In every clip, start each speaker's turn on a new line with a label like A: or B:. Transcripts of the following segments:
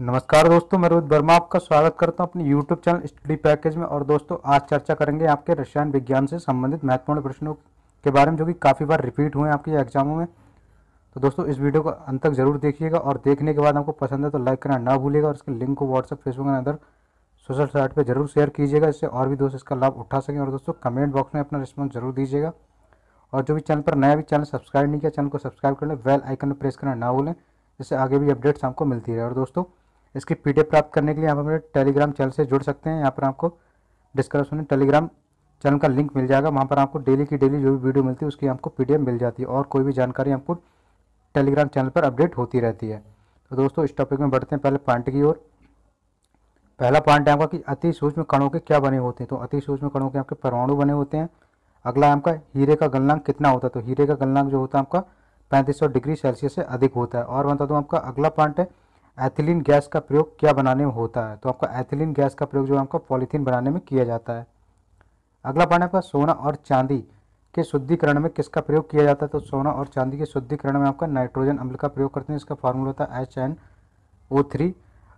A: नमस्कार दोस्तों मैं रोहित वर्मा आपका स्वागत करता हूं अपने YouTube चैनल स्टडी पैकेज में और दोस्तों आज चर्चा करेंगे आपके रसायन विज्ञान से संबंधित महत्वपूर्ण प्रश्नों के बारे में जो कि काफ़ी बार रिपीट हुए हैं आपके एग्जामों में तो दोस्तों इस वीडियो को अंत तक जरूर देखिएगा और देखने के बाद आपको पसंद है तो लाइक करना ना भूलिएगा और इसके लिंक को WhatsApp Facebook and other social site पर जरूर शेयर कीजिएगा इससे और भी दोस्त इसका लाभ उठा सकें और दोस्तों कमेंट बॉक्स में अपना रिस्पॉन्स जरूर दीजिएगा और जो भी चैनल पर नया भी चैनल सब्सक्राइब नहीं किया चैनल को सब्सक्राइब कर लें वेल आइकन में प्रेस करना ना भूलें जिससे आगे भी अपडेट्स आपको मिलती रहे और दोस्तों इसकी पी प्राप्त करने के लिए आप हमारे टेलीग्राम चैनल से जुड़ सकते हैं यहाँ पर आपको डिस्क्रिप्शन में टेलीग्राम चैनल का लिंक मिल जाएगा वहाँ पर आपको डेली की डेली जो भी वीडियो मिलती है उसकी आपको पी मिल जाती है और कोई भी जानकारी आपको टेलीग्राम चैनल पर अपडेट होती रहती है तो दोस्तों इस टॉपिक में बढ़ते हैं पहले पॉइंट की ओर पहला पॉइंट है आपका कि अति सूक्ष्म कणों के क्या बने होते हैं तो अति सूक्ष्म कणों के आपके परमाणु बने होते हैं अगला आपका हीरे का गलनांक कितना होता है तो हीरे का गलनांक जो होता है आपका पैंतीस डिग्री सेल्सियस से अधिक होता है और बता दो आपका अगला पॉइंट है एथिलीन गैस का प्रयोग क्या बनाने में होता है तो आपका एथिलीन गैस का प्रयोग जो है आपका पॉलीथीन बनाने में किया जाता है अगला पॉइंट आपका सोना और चांदी के शुद्धिकरण में किसका प्रयोग किया जाता है तो सोना और चांदी के शुद्धिकरण में आपका नाइट्रोजन अम्ल का प्रयोग करते हैं इसका फॉर्मूला होता है एच एन ओ थ्री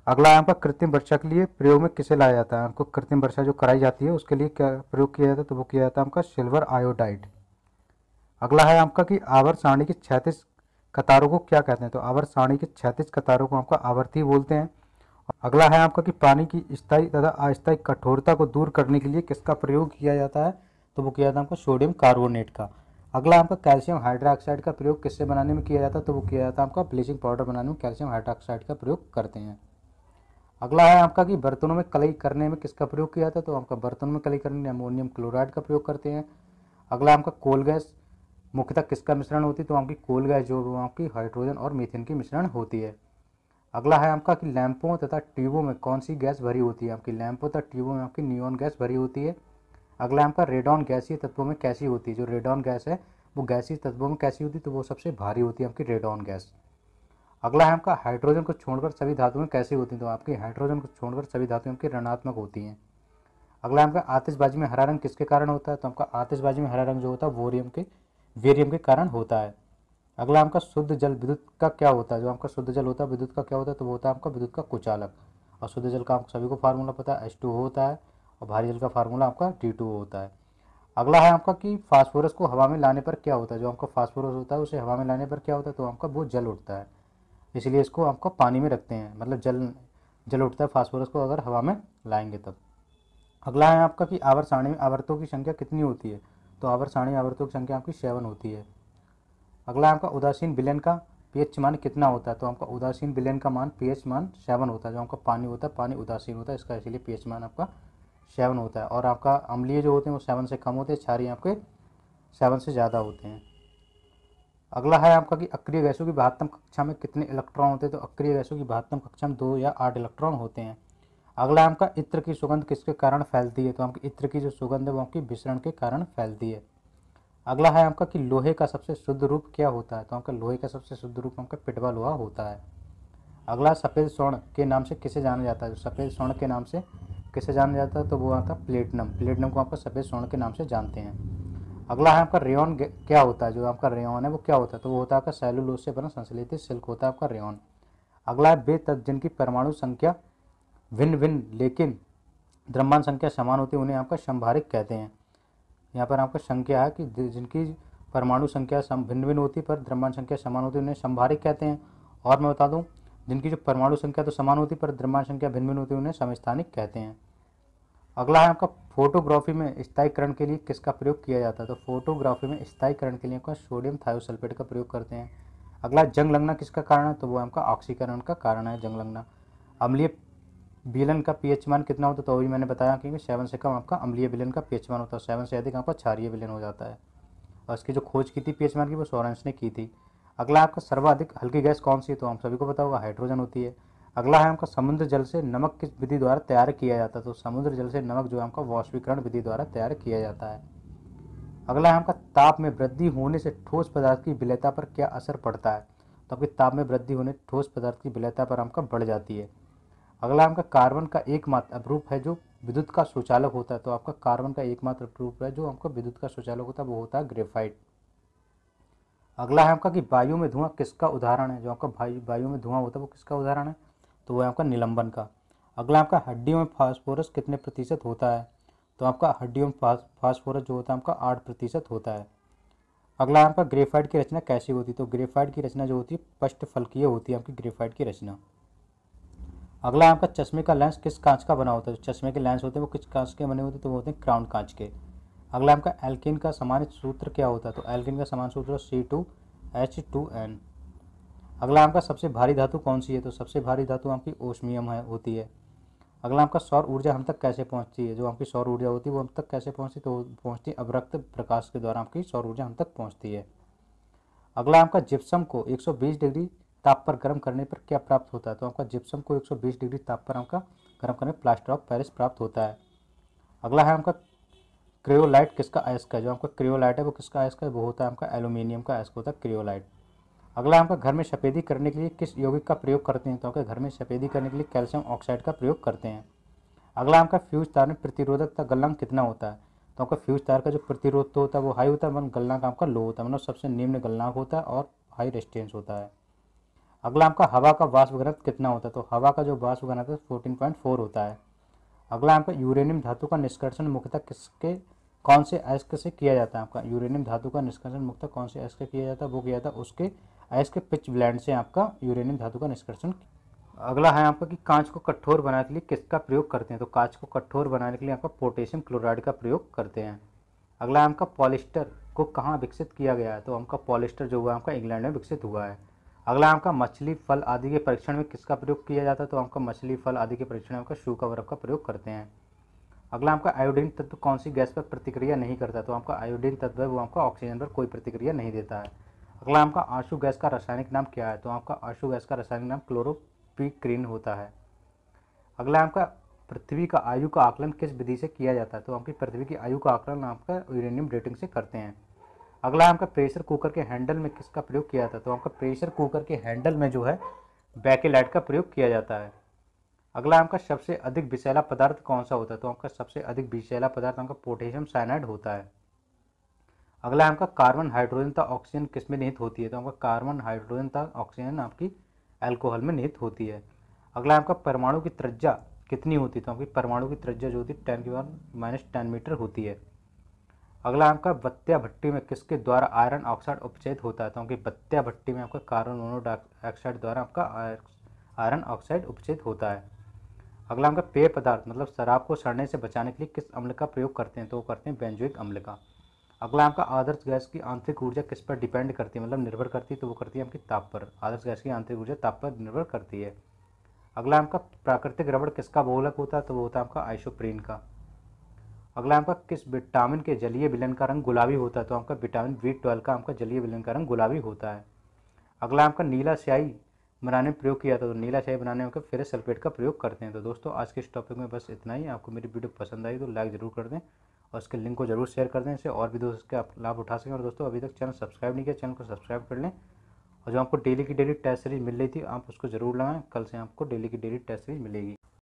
A: अगला आपका कृत्रिम वर्षा के लिए प्रयोग में किसे लाया जाता है आपको कृत्रिम वर्षा जो कराई जाती है उसके लिए क्या प्रयोग किया जाता है तो वो किया जाता है आपका सिल्वर आयोडाइड अगला है आपका कि आवर सारणी के छैतीस कतारों को क्या कहते हैं तो आवर सारणी के क्षैतिज कतारों को आपका आवर्ती बोलते हैं अगला है आपका कि पानी की स्थायी तथा अस्थायी कठोरता को दूर करने के लिए किसका प्रयोग किया जाता है तो वो किया जाता है आपका सोडियम कार्बोनेट का अगला आपका कैल्शियम हाइड्रोक्साइड का प्रयोग किससे बनाने में किया जाता है तो वो किया जाता है आपका ब्लीचिंग पाउडर बनाने में कैल्शियम हाइड्रोक्साइड का प्रयोग करते हैं अगला है आपका कि बर्तनों में कलई करने में किसका प्रयोग किया जाता है तो आपका बर्तनों में कलई करने में अमोनियम क्लोराइड का प्रयोग करते हैं अगला आपका कोल गैस मुख्यतः किसका मिश्रण होती है तो आपकी कोल गैस जो आपकी हाइड्रोजन और मीथेन की मिश्रण होती है अगला है आपका कि लैंपों तथा ट्यूबों में कौन सी गैस भरी होती है आपकी लैंपों तथा ट्यूबों में आपकी न्यून गैस भरी होती है अगला आपका रेडॉन गैसीय तत्वों में कैसी होती है जो रेडॉन गैस है वो गैसीय तत्वों में कैसी होती है तो वो सबसे भारी होती है आपकी रेडॉन गैस अगला है आपका हाइड्रोजन को छोड़कर सभी धातुएं कैसी होती हैं तो आपकी हाइड्रोजन को छोड़कर सभी धातुएं आपकी ऋणात्मक होती हैं अगला है आपका आतिशबाजी में हरा रंग किसके कारण होता है तो आपका आतिशबाजी में हरा रंग जो होता है वोरियम के वेरियम के कारण होता है अगला आपका शुद्ध जल विद्युत का क्या होता है जो आपका शुद्ध जल होता है विद्युत का क्या होता है तो वो होता है आपका विद्युत का कुचालक और शुद्ध जल का आपको सभी को फार्मूला पता है एच टू होता है और भारी जल का फार्मूला आपका डी टू होता है अगला है आपका कि फास्फोरस को हवा में लाने पर क्या होता है जो आपका फास्फोरस होता है उसे हवा में लाने पर क्या होता है तो आपका बहुत जल उठता है इसलिए इसको आपको पानी में रखते हैं मतलब जल जल उठता है फास्फोरस को अगर हवा में लाएंगे तब अगला है आपका कि आवर सारणी में आवर्तों की संख्या कितनी होती है तो आवर सारणी आवर्तों की संख्या आपकी सेवन होती है अगला आपका उदासीन बिलियन का पीएच मान कितना होता है तो आपका उदासीन बिलियन का मान पीएच मान सेवन होता है जो आपका पानी होता है पानी उदासीन होता है इसका इसीलिए पीएच मान आपका सेवन होता है और आपका अम्लीय जो होते हैं वो सेवन से कम होते हैं छारी आपके सेवन से ज़्यादा होते हैं अगला है आपका कि अक्रिय गैसों की बहत्तम कक्षा में कितने इलेक्ट्रॉन होते हैं तो अक्रिय गैसों की बहत्तम कक्षा में दो या आठ इलेक्ट्रॉन होते हैं अगला आम का इत्र की सुगंध किसके कारण फैलती है तो आम इत्र की जो सुगंध है वो आपकी विसरण के कारण फैलती है अगला है आपका कि लोहे का सबसे शुद्ध रूप क्या होता है तो आपका लोहे का सबसे शुद्ध रूप आपका पिटवा लोहा होता है अगला सफ़ेद स्वर्ण के नाम से किसे जाना जाता है सफ़ेद स्वर्ण के नाम से किसे जाना जाता है तो वो आता है प्लेटनम को आपका सफ़ेद स्वर्ण के नाम से जानते हैं अगला है आपका रेन क्या होता है जो आपका रेन है वो क्या होता है तो वो होता है आपका सेलुलोज से बना संश्लेषित सिल्क होता है आपका रेन अगला है बेतज जिनकी परमाणु संख्या भिन्न भिन्न लेकिन द्रव्यमान संख्या समान होती है उन्हें आपका संभारिक कहते हैं यहाँ पर आपका संख्या है कि जिनकी परमाणु संख्या सम भिन्न भिन्न होती पर द्रव्यमान संख्या समान होती है उन्हें संभारिक कहते हैं और मैं बता दूँ जिनकी जो परमाणु संख्या तो समान होती पर द्रव्यमान संख्या भिन्न भिन्न होती है उन्हें समस्थानिक कहते हैं अगला है आपका फोटोग्राफी में स्थायीकरण के लिए किसका प्रयोग किया जाता है तो फोटोग्राफी में स्थायीकरण के लिए आपका सोडियम थायोसल्फेट का प्रयोग करते हैं अगला जंग लगना किसका कारण है तो वो आपका ऑक्सीकरण का कारण है जंग लगना अम्लीय बिलन का पीएच मान कितना होता है तो अभी मैंने बताया कि सेवन से कम आपका अम्लीय बिलन का पीएच मान होता है सेवन से अधिक आपका क्षारीय बिलन हो जाता है और इसकी जो खोज की थी पीएच मान की वो सोरेंस ने की थी अगला आपका सर्वाधिक हल्की गैस कौन सी तो हम सभी को पता होगा हाइड्रोजन होती है अगला है आपका समुद्र जल से नमक किस विधि द्वारा तैयार किया जाता है तो समुद्र जल से नमक जो है आपका वाष्पीकरण विधि द्वारा तैयार किया जाता है अगला है आपका ताप में वृद्धि होने से ठोस पदार्थ की विलयता पर क्या असर पड़ता है तो आपके ताप में वृद्धि होने ठोस पदार्थ की विलयता पर आपका बढ़ जाती है अगला आपका कार्बन का एकमात्र अप्रूप है जो विद्युत का सुचालक होता है तो आपका कार्बन का एकमात्र अप्रूप है जो आपका विद्युत का सुचालक होता है वो होता है ग्रेफाइट अगला है आपका कि वायु में धुआं किसका उदाहरण है जो आपका वायु में धुआं होता है वो किसका उदाहरण है तो वो है आपका निलंबन का अगला आपका हड्डियों में फास्फोरस कितने प्रतिशत होता है तो आपका हड्डियों में फास्फोरस जो होता है आपका आठ प्रतिशत होता है अगला आपका ग्रेफाइट की रचना कैसी होती है तो ग्रेफाइट की रचना जो होती है पष्ट फलकीय होती है आपकी ग्रेफाइट की रचना अगला है आपका चश्मे का लेंस किस कांच का बना होता है चश्मे के लेंस होते हैं वो किस कांच के बने होते हैं तो वो होते हैं क्राउन कांच के अगला आपका एल्किन का सामान्य सूत्र क्या होता है तो एल्किन का सामान्य सूत्र C two H two N अगला आपका सबसे भारी धातु कौन सी है तो सबसे भारी धातु आपकी ओसमियम है होती है अगला आपका सौर ऊर्जा हम तक कैसे पहुंचती है जो आपकी सौर ऊर्जा होती है वो हम तक कैसे पहुंचती तो पहुंचती है अवरक्त प्रकाश के द्वारा आपकी सौर ऊर्जा हम तक पहुंचती है अगला आपका जिप्सम को 120 डिग्री ताप पर गर्म करने पर क्या प्राप्त होता है तो आपका जिप्सम को 120 डिग्री ताप पर आपका गर्म करने पर प्लास्टर ऑफ पैरिस प्राप्त होता है अगला है आपका क्रियोलाइट किसका आयस्क है जो आपका क्रियोलाइट है वो किसका अयस्क है वो होता है आपका एल्यूमिनियम का आयस्क होता है क्रियोलाइट अगला आपका घर में सफेदी करने के लिए किस यौगिक का प्रयोग करते हैं तो आपके घर में सफेदी करने के लिए कैल्शियम ऑक्साइड का प्रयोग करते हैं अगला आपका फ्यूज तार में प्रतिरोधक का गलनांक कितना होता है तो आपका फ्यूज तार का जो प्रतिरोध तो होता है वो हाई होता है मतलब गलनांक आपका लो होता है मतलब सबसे निम्न गलनांक होता है और हाई रेस्टेंस होता है अगला आपका हवा का वाष्प घनत्व कितना होता है तो हवा का जो वाष्प घनत्व फोर्टीन पॉइंट फोर होता है अगला आपका यूरेनियम धातु का निष्कर्षण मुख्यतः किसके कौन से अयस्क से किया जाता है आपका यूरेनियम धातु का निष्कर्षण मुख्यतः कौन से अयस्क किया जाता है वो किया जाता है उसके अयस्क पिच ब्लैंड से आपका यूरेनियम धातु का निष्कर्षण अगला है आपका कि कांच को कठोर बनाने के लिए किसका प्रयोग करते हैं तो कांच को कठोर बनाने के लिए आपका पोटेशियम क्लोराइड का प्रयोग करते हैं अगला है आपका पॉलिस्टर को कहाँ विकसित किया गया है तो आपका पॉलिस्टर जो हुआ है आपका इंग्लैंड में विकसित हुआ है अगला आपका मछली फल आदि के परीक्षण में किसका प्रयोग किया जाता है तो आपका मछली फल आदि के परीक्षण में आपका शू का का प्रयोग करते हैं अगला आपका आयोडीन तत्व कौन सी गैस पर प्रतिक्रिया नहीं करता तो आपका आयोडीन तत्व वो आपका ऑक्सीजन पर कोई प्रतिक्रिया नहीं देता है अगला आपका आंसू गैस का रासायनिक नाम क्या है तो आपका आंसू गैस का रासायनिक नाम क्लोरोपिक्रीन होता है अगला आपका पृथ्वी का आयु का आकलन किस विधि से किया जाता है तो आपकी पृथ्वी की आयु का आकलन आपका यूरेनियम डेटिंग से करते हैं अगला आपका प्रेशर कुकर के हैंडल में किसका प्रयोग किया जाता है तो आपका प्रेशर कुकर के हैंडल में जो है बैकेलाइट का प्रयोग किया जाता है अगला आपका सबसे अधिक विषैला पदार्थ कौन सा होता है तो आपका सबसे अधिक विषैला पदार्थ आपका पोटेशियम साइनाइड होता है अगला आपका कार्बन हाइड्रोजन तथा ऑक्सीजन किस में निहित होती है तो आपका कार्बन हाइड्रोजन तथा ऑक्सीजन आपकी एल्कोहल में निहित होती है अगला आपका परमाणु की त्रिज्या कितनी होती है तो आपकी परमाणु की त्रिज्या जो होती है टेन की पावर माइनस टेन मीटर होती है अगला आपका बत्तिया भट्टी में किसके द्वारा आयरन ऑक्साइड उपचेत होता है तो क्योंकि बत्तिया भट्टी में आपका कार्बन मोनोऑक्साइड द्वारा आपका आयरन ऑक्साइड उपचेत होता है अगला आपका पेय पदार्थ मतलब शराब को सड़ने से बचाने के लिए किस अम्ल का प्रयोग करते हैं तो वो करते हैं बेंजोइक अम्ल का अगला आपका आदर्श गैस की आंतरिक ऊर्जा किस पर डिपेंड करती है मतलब निर्भर करती है तो वो करती है आपकी ताप पर आदर्श गैस की आंतरिक ऊर्जा ताप पर निर्भर करती है अगला आपका प्राकृतिक रबड़ किसका बहुलक होता है तो वो होता है आपका आइसोप्रीन का अगला आपका किस विटामिन के जलीय विलन का रंग गुलाबी होता है तो आपका विटामिन बी ट्वेल्व का आपका जलीय विलन का रंग गुलाबी होता है अगला आपका नीला स्याही बनाने में प्रयोग किया था तो नीला स्याही बनाने में फिर सल्फेट का प्रयोग करते हैं तो दोस्तों आज के इस टॉपिक में बस इतना ही आपको मेरी वीडियो पसंद आई तो लाइक ज़रूर कर दें और उसके लिंक को जरूर शेयर कर दें इससे और भी दोस्तों के आप लाभ उठा सकें और दोस्तों अभी तक चैनल सब्सक्राइब नहीं किया चैनल को सब्सक्राइब कर लें और जो आपको डेली की डेली टेस्ट सीरीज मिल रही थी आप उसको ज़रूर लगाएं कल से आपको डेली की डेली टेस्ट सीरीज मिलेगी